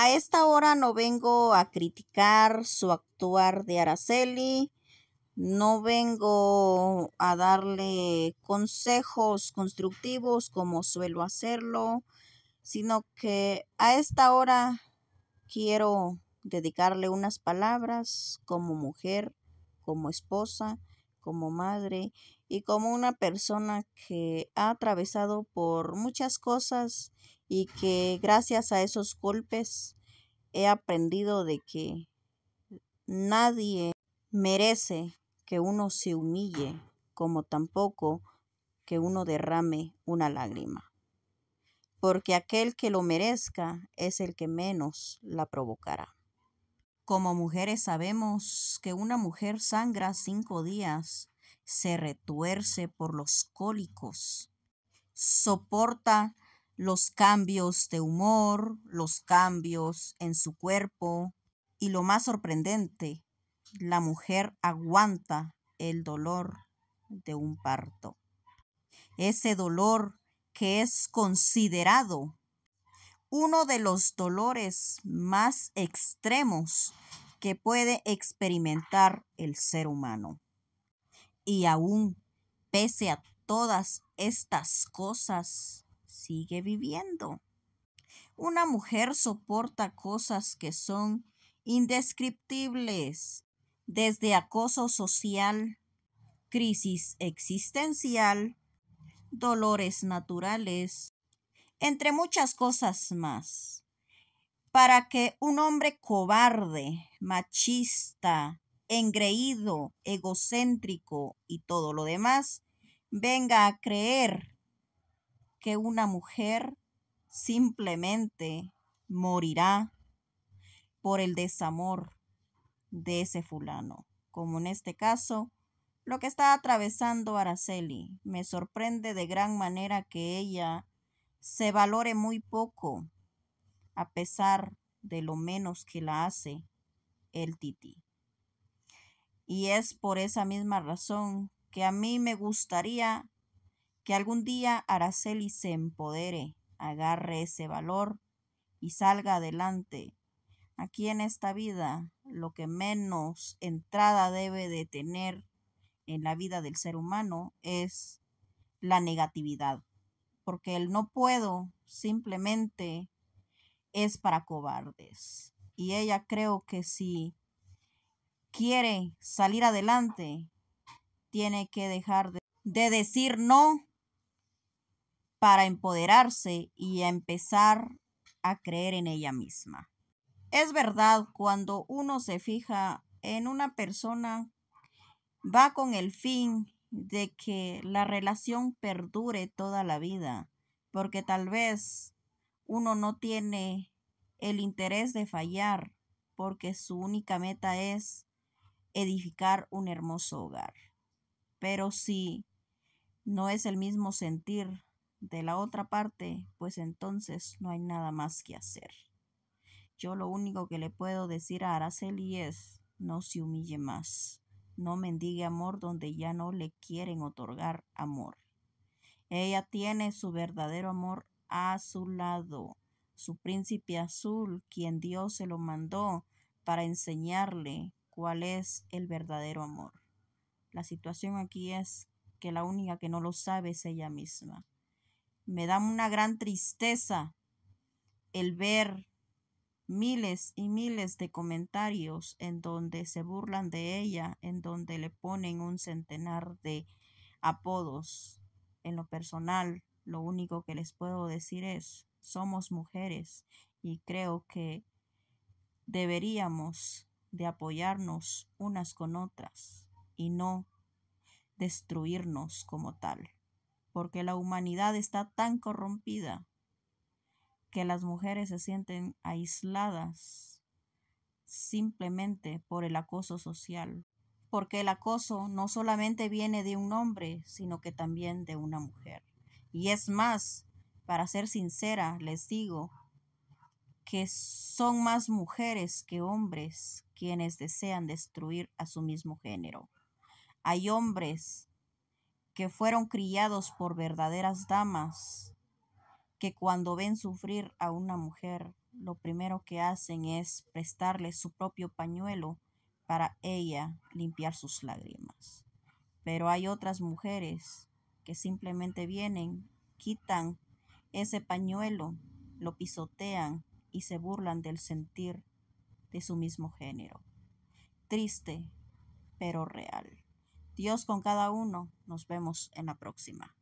A esta hora no vengo a criticar su actuar de Araceli, no vengo a darle consejos constructivos como suelo hacerlo, sino que a esta hora quiero dedicarle unas palabras como mujer, como esposa, como madre y como una persona que ha atravesado por muchas cosas y que gracias a esos golpes he aprendido de que nadie merece que uno se humille como tampoco que uno derrame una lágrima, porque aquel que lo merezca es el que menos la provocará. Como mujeres sabemos que una mujer sangra cinco días, se retuerce por los cólicos, soporta los cambios de humor, los cambios en su cuerpo y lo más sorprendente, la mujer aguanta el dolor de un parto. Ese dolor que es considerado uno de los dolores más extremos que puede experimentar el ser humano. Y aún, pese a todas estas cosas, sigue viviendo. Una mujer soporta cosas que son indescriptibles, desde acoso social, crisis existencial, dolores naturales, entre muchas cosas más, para que un hombre cobarde, machista, engreído, egocéntrico y todo lo demás venga a creer que una mujer simplemente morirá por el desamor de ese fulano, como en este caso lo que está atravesando Araceli. Me sorprende de gran manera que ella se valore muy poco, a pesar de lo menos que la hace el Titi. Y es por esa misma razón que a mí me gustaría que algún día Araceli se empodere, agarre ese valor y salga adelante. Aquí en esta vida, lo que menos entrada debe de tener en la vida del ser humano es la negatividad, porque el no puedo simplemente es para cobardes. Y ella creo que si quiere salir adelante, tiene que dejar de, de decir no para empoderarse y empezar a creer en ella misma. Es verdad, cuando uno se fija en una persona, va con el fin de que la relación perdure toda la vida, porque tal vez uno no tiene el interés de fallar, porque su única meta es edificar un hermoso hogar. Pero si no es el mismo sentir de la otra parte, pues entonces no hay nada más que hacer. Yo lo único que le puedo decir a Araceli es, no se humille más, no mendigue amor donde ya no le quieren otorgar amor. Ella tiene su verdadero amor a su lado, su príncipe azul, quien Dios se lo mandó para enseñarle cuál es el verdadero amor. La situación aquí es que la única que no lo sabe es ella misma. Me da una gran tristeza el ver miles y miles de comentarios en donde se burlan de ella, en donde le ponen un centenar de apodos. En lo personal, lo único que les puedo decir es, somos mujeres y creo que deberíamos de apoyarnos unas con otras y no destruirnos como tal porque la humanidad está tan corrompida que las mujeres se sienten aisladas simplemente por el acoso social, porque el acoso no solamente viene de un hombre, sino que también de una mujer. Y es más, para ser sincera, les digo que son más mujeres que hombres quienes desean destruir a su mismo género. Hay hombres que fueron criados por verdaderas damas, que cuando ven sufrir a una mujer, lo primero que hacen es prestarle su propio pañuelo para ella limpiar sus lágrimas. Pero hay otras mujeres que simplemente vienen, quitan ese pañuelo, lo pisotean y se burlan del sentir de su mismo género. Triste, pero real. Dios con cada uno. Nos vemos en la próxima.